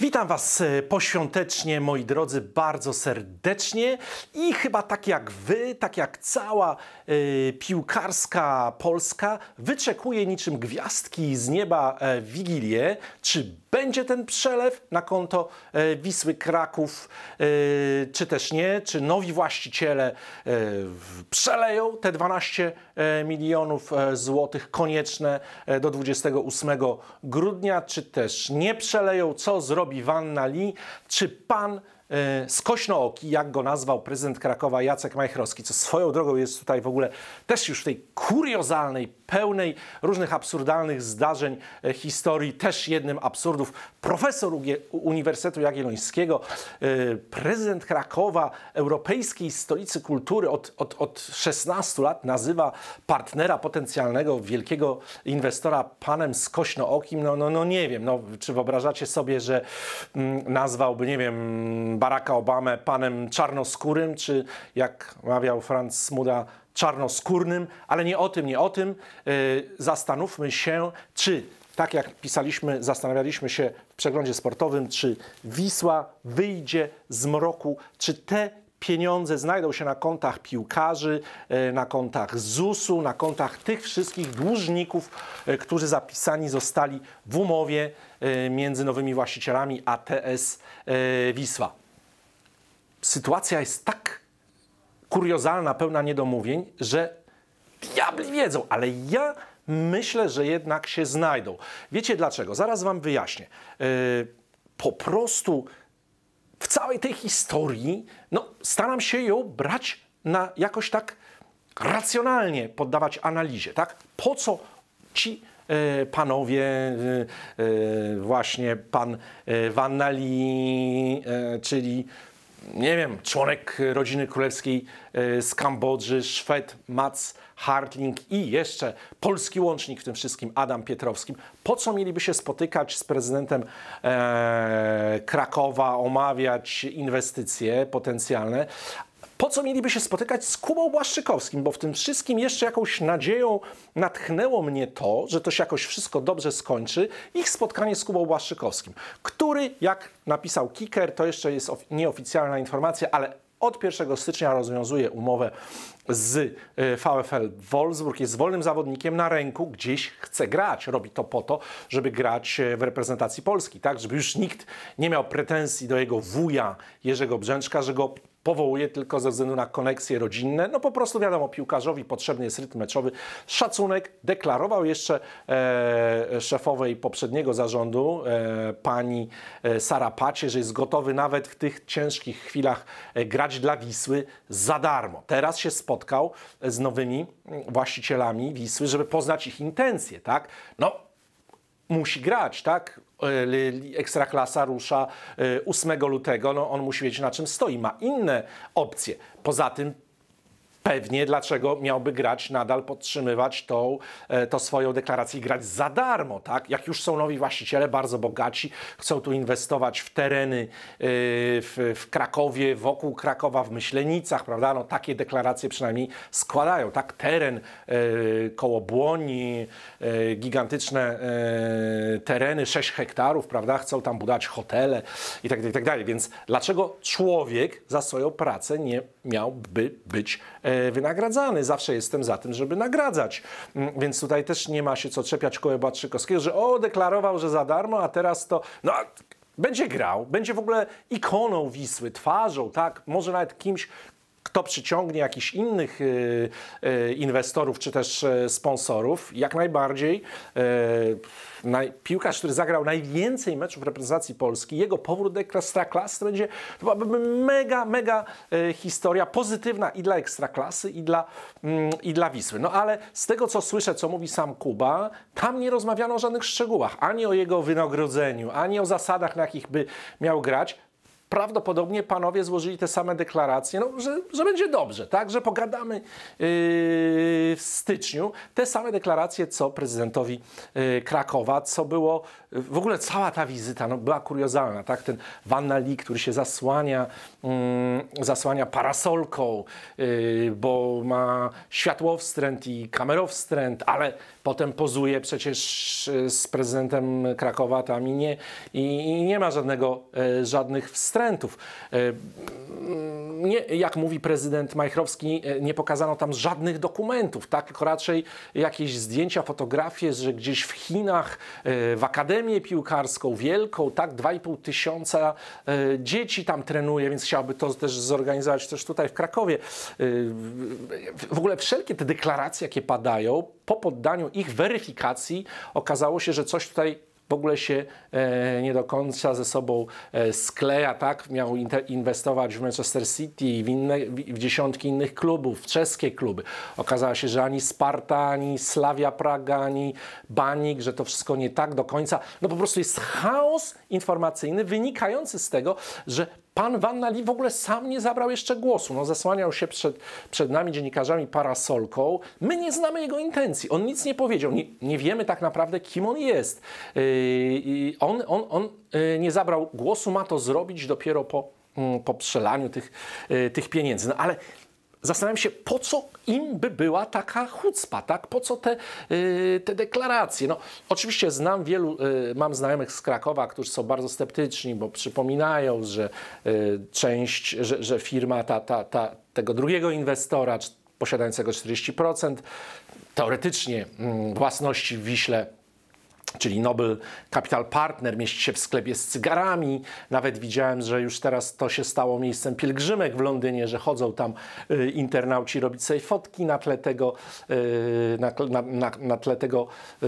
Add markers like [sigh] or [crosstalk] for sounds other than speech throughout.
Witam Was e, poświątecznie, moi drodzy, bardzo serdecznie i chyba tak jak Wy, tak jak cała y, piłkarska Polska wyczekuje niczym gwiazdki z nieba y, Wigilię, czy będzie ten przelew na konto y, Wisły Kraków, y, czy też nie, czy nowi właściciele przeleją te 12 milionów złotych konieczne do 28 grudnia, czy też nie przeleją, co zrobią robi Wanna Lee, czy pan E, skośnooki, jak go nazwał prezydent Krakowa Jacek Majchrowski, co swoją drogą jest tutaj w ogóle też już w tej kuriozalnej, pełnej różnych absurdalnych zdarzeń e, historii, też jednym absurdów. Profesor Uniwersytetu Jagiellońskiego, e, prezydent Krakowa, europejskiej stolicy kultury od, od, od 16 lat nazywa partnera potencjalnego, wielkiego inwestora panem skośnookim. No, no, no nie wiem, no, czy wyobrażacie sobie, że mm, nazwałby, nie wiem, Baracka Obamę panem czarnoskórym, czy jak mawiał Franz Smuda, czarnoskórnym, ale nie o tym, nie o tym. E, zastanówmy się, czy tak jak pisaliśmy, zastanawialiśmy się w przeglądzie sportowym, czy Wisła wyjdzie z mroku, czy te pieniądze znajdą się na kontach piłkarzy, e, na kontach ZUS-u, na kontach tych wszystkich dłużników, e, którzy zapisani zostali w umowie między nowymi właścicielami a TS Wisła sytuacja jest tak kuriozalna, pełna niedomówień, że diabli wiedzą, ale ja myślę, że jednak się znajdą. Wiecie dlaczego? Zaraz wam wyjaśnię. E, po prostu w całej tej historii no, staram się ją brać na jakoś tak racjonalnie poddawać analizie, tak? Po co ci e, panowie, e, właśnie pan Wannali, czyli nie wiem, członek rodziny królewskiej e, z Kambodży, Szwed, Mac, Hartling i jeszcze polski łącznik w tym wszystkim, Adam Pietrowskim. Po co mieliby się spotykać z prezydentem e, Krakowa, omawiać inwestycje potencjalne, po co mieliby się spotykać z Kubą Błaszczykowskim? Bo w tym wszystkim jeszcze jakąś nadzieją natchnęło mnie to, że to się jakoś wszystko dobrze skończy. Ich spotkanie z Kubą Błaszczykowskim, który, jak napisał Kicker, to jeszcze jest nieoficjalna informacja, ale od 1 stycznia rozwiązuje umowę z y, VFL Wolfsburg. Jest wolnym zawodnikiem na ręku, gdzieś chce grać. Robi to po to, żeby grać e, w reprezentacji Polski, tak? Żeby już nikt nie miał pretensji do jego wuja Jerzego Brzęczka, że go powołuje tylko ze względu na koneksje rodzinne. No po prostu wiadomo, piłkarzowi potrzebny jest rytm meczowy. Szacunek deklarował jeszcze e, szefowej poprzedniego zarządu, e, pani e, Pacie, że jest gotowy nawet w tych ciężkich chwilach e, grać dla Wisły za darmo. Teraz się spotkał z nowymi mm, właścicielami Wisły, żeby poznać ich intencje, tak? No, musi grać, tak? E, Ekstraklasa rusza 8 e, lutego, no on musi wiedzieć na czym stoi, ma inne opcje. Poza tym pewnie dlaczego miałby grać nadal, podtrzymywać tą, e, to swoją deklarację i grać za darmo, tak? Jak już są nowi właściciele, bardzo bogaci, chcą tu inwestować w tereny e, w, w Krakowie, wokół Krakowa, w Myślenicach, prawda? No, takie deklaracje przynajmniej składają, tak? Teren e, koło Błoni, gigantyczne tereny, 6 hektarów, prawda? Chcą tam budować hotele i tak dalej, i tak dalej. Więc dlaczego człowiek za swoją pracę nie miałby być e, E, wynagradzany. Zawsze jestem za tym, żeby nagradzać. Mm, więc tutaj też nie ma się co czepiać koło Batrzykowskiego, że o, deklarował, że za darmo, a teraz to... No, będzie grał, będzie w ogóle ikoną Wisły, twarzą, tak, może nawet kimś, kto przyciągnie jakichś innych y, y, inwestorów czy też e, sponsorów, jak najbardziej e, piłkarz, który zagrał najwięcej meczów reprezentacji Polski, jego powrót do ekstraklasy to będzie to mega, mega e, historia pozytywna i dla ekstraklasy i dla, mm, i dla Wisły. No ale z tego co słyszę, co mówi sam Kuba, tam nie rozmawiano o żadnych szczegółach, ani o jego wynagrodzeniu, ani o zasadach, na jakich by miał grać prawdopodobnie panowie złożyli te same deklaracje, no, że, że będzie dobrze, tak? że pogadamy yy, w styczniu. Te same deklaracje, co prezydentowi yy, Krakowa, co było, yy, w ogóle cała ta wizyta no, była kuriozalna. Tak? Ten Van Lee, który się zasłania Mm, zasłania parasolką, y, bo ma światłowstręt i kamerowstręt, ale potem pozuje przecież y, z prezydentem Krakowa tam i nie, i nie ma żadnego, e, żadnych wstrętów. E, mm, nie, jak mówi prezydent Majchrowski, e, nie pokazano tam żadnych dokumentów, tak? tylko raczej jakieś zdjęcia, fotografie, że gdzieś w Chinach w Akademię Piłkarską Wielką, tak, 2,5 tysiąca dzieci tam trenuje, więc chciałby to też zorganizować też tutaj w Krakowie. Y, w ogóle wszelkie te deklaracje, jakie padają, po poddaniu ich weryfikacji okazało się, że coś tutaj w ogóle się e, nie do końca ze sobą e, skleja, tak? Miał inwestować w Manchester City, w, inne, w dziesiątki innych klubów, w czeskie kluby. Okazało się, że ani Sparta, ani Slavia Praga, ani Banik, że to wszystko nie tak do końca. No po prostu jest chaos informacyjny wynikający z tego, że pan Van Nali w ogóle sam nie zabrał jeszcze głosu. No, zasłaniał się przed, przed nami dziennikarzami parasolką. My nie znamy jego intencji. On nic nie powiedział. Nie, nie wiemy tak naprawdę, kim on jest. Yy, on on, on yy, nie zabrał głosu, ma to zrobić dopiero po mm, po przelaniu tych, yy, tych pieniędzy. No ale Zastanawiam się, po co im by była taka chucpa, tak? Po co te, yy, te deklaracje? No, oczywiście znam wielu, yy, mam znajomych z Krakowa, którzy są bardzo sceptyczni, bo przypominają, że yy, część, że, że firma ta, ta, ta, tego drugiego inwestora posiadającego 40% teoretycznie mm, własności w Wiśle czyli Nobel Capital Partner, mieści się w sklepie z cygarami. Nawet widziałem, że już teraz to się stało miejscem pielgrzymek w Londynie, że chodzą tam y, internauci robić sobie fotki na tle tego, y, na, na, na, na, tle tego y,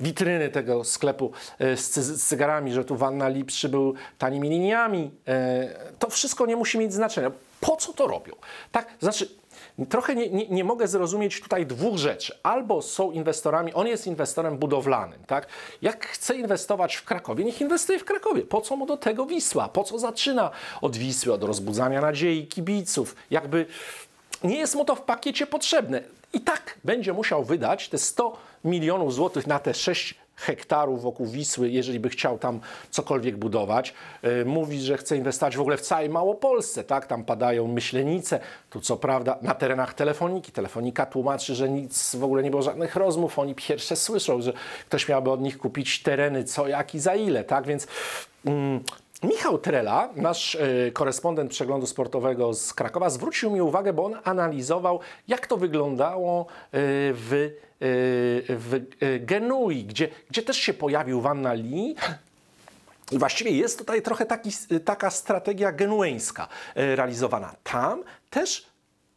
witryny tego sklepu y, z, z, cygarami, że tu Wanna Lipszy był tanimi liniami. E, to wszystko nie musi mieć znaczenia. Po co to robią? Tak, znaczy Trochę nie, nie, nie, mogę zrozumieć tutaj dwóch rzeczy. Albo są inwestorami, on jest inwestorem budowlanym, tak? Jak chce inwestować w Krakowie, niech inwestuje w Krakowie. Po co mu do tego Wisła? Po co zaczyna od Wisły, od rozbudzania nadziei kibiców? Jakby nie jest mu to w pakiecie potrzebne. I tak będzie musiał wydać te 100 milionów złotych na te 6 hektarów wokół Wisły, jeżeli by chciał tam cokolwiek budować. Y, mówi, że chce inwestować w ogóle w całej Małopolsce, tak? Tam padają myślenice, tu co prawda na terenach telefoniki. Telefonika tłumaczy, że nic w ogóle nie było żadnych rozmów. Oni pierwsze słyszą, że ktoś miałby od nich kupić tereny co, jak i za ile, tak? Więc mm, Michał Trela, nasz y, korespondent przeglądu sportowego z Krakowa, zwrócił mi uwagę, bo on analizował, jak to wyglądało y, w Y, w y, Genui, gdzie, gdzie też się pojawił Wanna Lee, i właściwie jest tutaj trochę taki, y, taka strategia genueńska realizowana. Tam też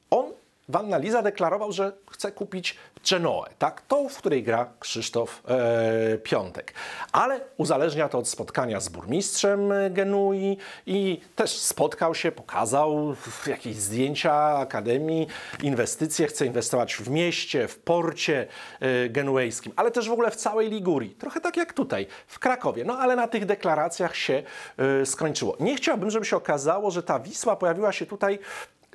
on Wanna Liza deklarował, że chce kupić Genoę, tak? Tą, w której gra Krzysztof e, Piątek. Ale uzależnia to od spotkania z burmistrzem Genui i też spotkał się, pokazał jakieś zdjęcia Akademii, inwestycje, chce inwestować w mieście, w porcie e, genuejskim, ale też w ogóle w całej Ligurii. Trochę tak jak tutaj, w Krakowie. No ale na tych deklaracjach się e, skończyło. Nie chciałbym, żeby się okazało, że ta Wisła pojawiła się tutaj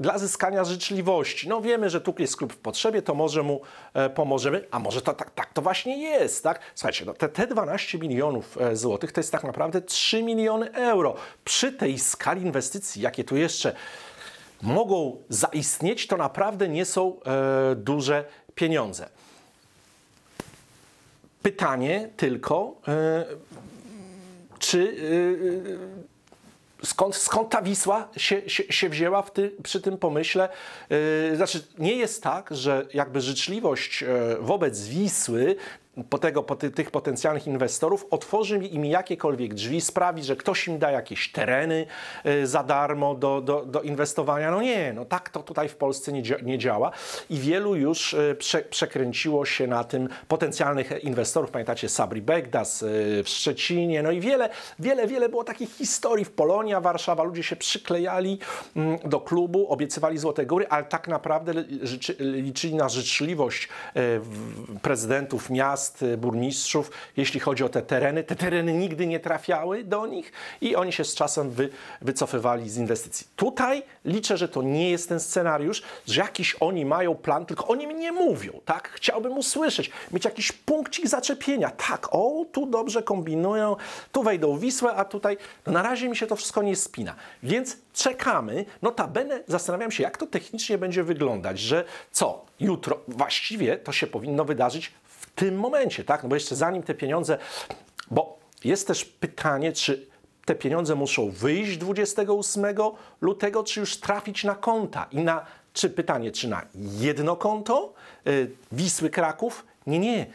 dla zyskania życzliwości. No wiemy, że tu jest klub w potrzebie, to może mu e, pomożemy, a może to, tak, tak to właśnie jest, tak? Słuchajcie, no te, te 12 milionów e, złotych to jest tak naprawdę 3 miliony euro. Przy tej skali inwestycji, jakie tu jeszcze mogą zaistnieć, to naprawdę nie są e, duże pieniądze. Pytanie tylko, e, czy e, e skąd, skąd ta Wisła się, się, się wzięła ty, przy tym pomyśle. Yy, znaczy, nie jest tak, że jakby życzliwość e, wobec Wisły po tego, po ty, tych potencjalnych inwestorów, otworzy im jakiekolwiek drzwi, sprawi, że ktoś im da jakieś tereny y, za darmo do, do, do, inwestowania. No nie, no tak to tutaj w Polsce nie, nie działa i wielu już y, prze, przekręciło się na tym potencjalnych inwestorów. Pamiętacie Sabri Begdas y, w Szczecinie, no i wiele, wiele, wiele było takich historii w Polonia, Warszawa. Ludzie się przyklejali mm, do klubu, obiecywali Złote Góry, ale tak naprawdę liczy, liczyli na życzliwość y, prezydentów miast, miast, y, burmistrzów, jeśli chodzi o te tereny. Te tereny nigdy nie trafiały do nich i oni się z czasem wy, wycofywali z inwestycji. Tutaj liczę, że to nie jest ten scenariusz, że jakiś oni mają plan, tylko o nim nie mówią, tak? Chciałbym usłyszeć, mieć jakiś punkcik zaczepienia. Tak, o, tu dobrze kombinują, tu wejdą Wisłę, a tutaj... No na razie mi się to wszystko nie spina, więc czekamy. Notabene zastanawiam się, jak to technicznie będzie wyglądać, że co, jutro właściwie to się powinno wydarzyć tym momencie, tak? No bo jeszcze zanim te pieniądze, bo jest też pytanie, czy te pieniądze muszą wyjść 28 lutego, czy już trafić na konta i na, czy pytanie, czy na jedno konto yy, Wisły Kraków? Nie, nie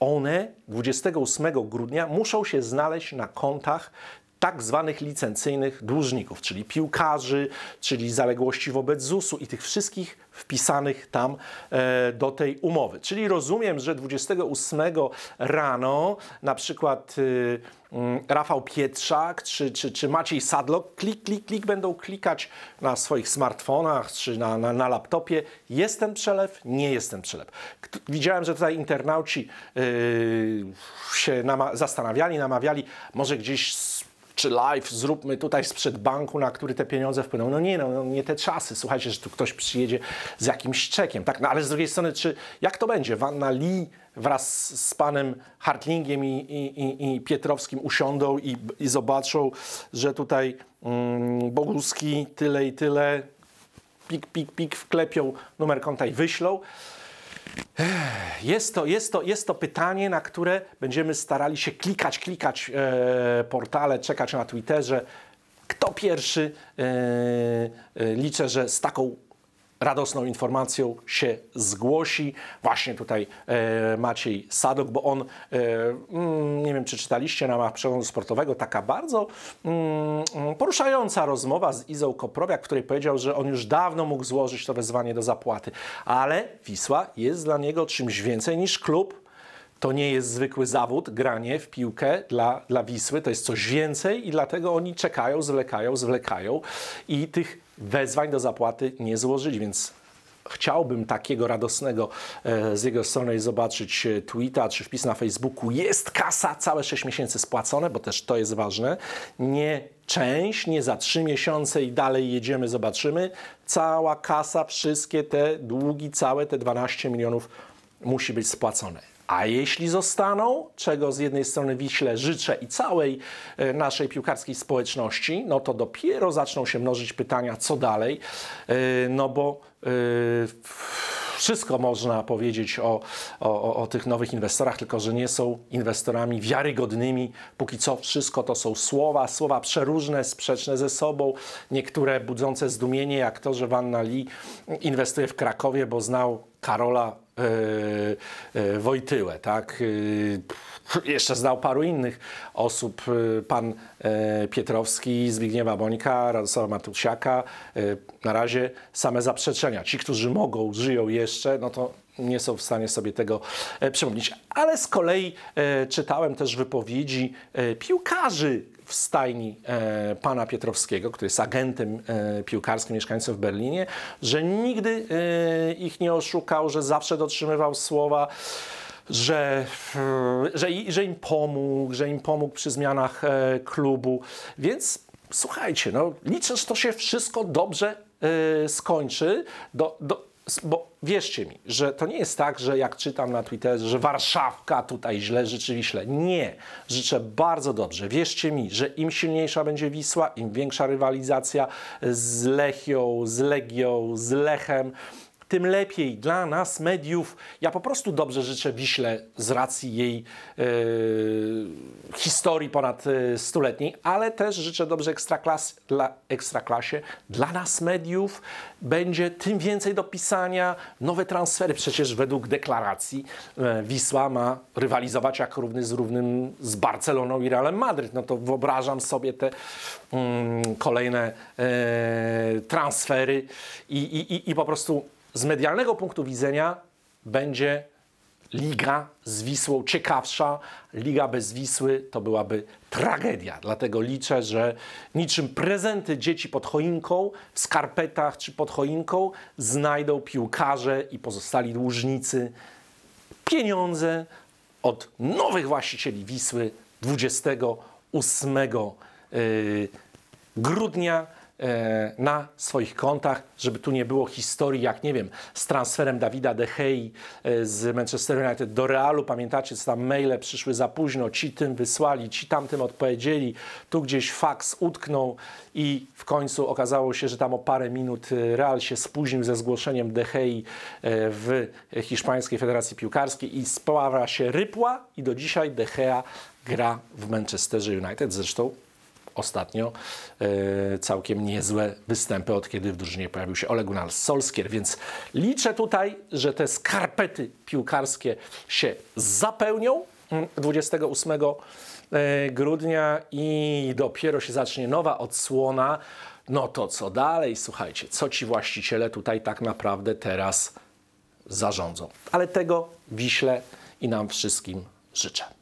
one 28 grudnia muszą się znaleźć na kontach tak zwanych licencyjnych dłużników, czyli piłkarzy, czyli zaległości wobec ZUS-u i tych wszystkich wpisanych tam e, do tej umowy. Czyli rozumiem, że 28 rano na przykład y, y, Rafał Pietrzak czy, czy, czy Maciej Sadlok klik, klik, klik będą klikać na swoich smartfonach czy na, na, na laptopie jest ten przelew, nie jest ten przelew. widziałem, że tutaj internauci y, się nama zastanawiali, namawiali, może gdzieś czy live zróbmy tutaj sprzed banku, na który te pieniądze wpłyną. No nie, no, no, nie te czasy. Słuchajcie, że tu ktoś przyjedzie z jakimś czekiem, tak? No ale z drugiej strony, czy jak to będzie? Wanna Lee wraz z panem Hartlingiem i, i, i Pietrowskim usiądą i, i, zobaczą, że tutaj mm, Boguski tyle i tyle, pik, pik, pik, wklepią numer konta i wyślą. Jest to, jest, to, jest to pytanie, na które będziemy starali się klikać, klikać e, portale, czekać na Twitterze. Kto pierwszy? E, e, liczę, że z taką radosną informacją się zgłosi. Właśnie tutaj e, Maciej Sadok, bo on, e, mm, nie wiem czy czytaliście na ramach przeglądu sportowego, taka bardzo mm, mm, poruszająca rozmowa z Izą Koprowiak, której powiedział, że on już dawno mógł złożyć to wezwanie do zapłaty, ale Wisła jest dla niego czymś więcej niż klub. To nie jest zwykły zawód, granie w piłkę dla, dla Wisły, to jest coś więcej i dlatego oni czekają, zwlekają, zwlekają i tych wezwań do zapłaty nie złożyli, więc chciałbym takiego radosnego e, z jego strony zobaczyć e, tweeta czy wpis na Facebooku. Jest kasa, całe 6 miesięcy spłacone, bo też to jest ważne. Nie część, nie za 3 miesiące i dalej jedziemy, zobaczymy. Cała kasa, wszystkie te długi, całe te 12 milionów musi być spłacone. A jeśli zostaną, czego z jednej strony Wiśle życzę i całej e, naszej piłkarskiej społeczności, no to dopiero zaczną się mnożyć pytania, co dalej, e, no bo. Yy, wszystko można powiedzieć o, o, o tych nowych inwestorach, tylko że nie są inwestorami wiarygodnymi. Póki co wszystko to są słowa, słowa przeróżne, sprzeczne ze sobą, niektóre budzące zdumienie, jak to, że Wanna Lee inwestuje w Krakowie, bo znał Karola yy, yy, Wojtyłę, tak? Yy, [laughs] jeszcze znał paru innych osób, y, pan e, Pietrowski, Zbigniewa Bońka, Radosława Matusiaka. E, na razie same zaprzeczenia. Ci, którzy mogą, żyją jeszcze, no to nie są w stanie sobie tego e, przypomnieć. Ale z kolei czytałem też wypowiedzi piłkarzy w stajni pana Pietrowskiego, który jest agentem piłkarskim mieszkańcem w Berlinie, że nigdy ich nie oszukał, że zawsze dotrzymywał słowa że, e, że, że im pomógł, że im pomógł przy zmianach e, klubu. Więc słuchajcie, no, liczę, że to się wszystko dobrze e, skończy, do, do, bo wierzcie mi, że to nie jest tak, że jak czytam na Twitterze, że Warszawka tutaj źle rzeczywiście. Nie. Życzę bardzo dobrze. Wierzcie mi, że im silniejsza będzie Wisła, im większa rywalizacja z Lechią, z Legią, z Lechem, tym lepiej dla nas, mediów. Ja po prostu dobrze życzę Wiśle z racji jej e, historii ponad e, stuletniej, ale też życzę dobrze ekstraklas, dla, ekstraklasie. Dla nas, mediów, będzie tym więcej do pisania, nowe transfery. Przecież według deklaracji e, Wisła ma rywalizować jak równy z równym z Barceloną i Realem Madryt. No to wyobrażam sobie te mm, kolejne e, transfery i, i, i, i po prostu z medialnego punktu widzenia będzie liga z Wisłą ciekawsza. Liga bez Wisły to byłaby tragedia. Dlatego liczę, że niczym prezenty dzieci pod choinką, w skarpetach czy pod choinką znajdą piłkarze i pozostali dłużnicy pieniądze od nowych właścicieli Wisły 28 yy, grudnia E, na swoich kontach, żeby tu nie było historii, jak nie wiem, z transferem Dawida Dehei e, z Manchester United do Realu. Pamiętacie, co tam maile przyszły za późno, ci tym wysłali, ci tamtym odpowiedzieli, tu gdzieś faks utknął i w końcu okazało się, że tam o parę minut e, Real się spóźnił ze zgłoszeniem Dehei w Hiszpańskiej Federacji Piłkarskiej i sprawa się rypła i do dzisiaj Dehea gra w Manchesterze United. Zresztą ostatnio e, całkiem niezłe występy, od kiedy w drużynie pojawił się Ole Gunnar Solskier, więc liczę tutaj, że te skarpety piłkarskie się zapełnią 28 mm, e, grudnia i dopiero się zacznie nowa odsłona. No to co dalej? Słuchajcie, co ci właściciele tutaj tak naprawdę teraz zarządzą. Ale tego wiśle i nam wszystkim życzę.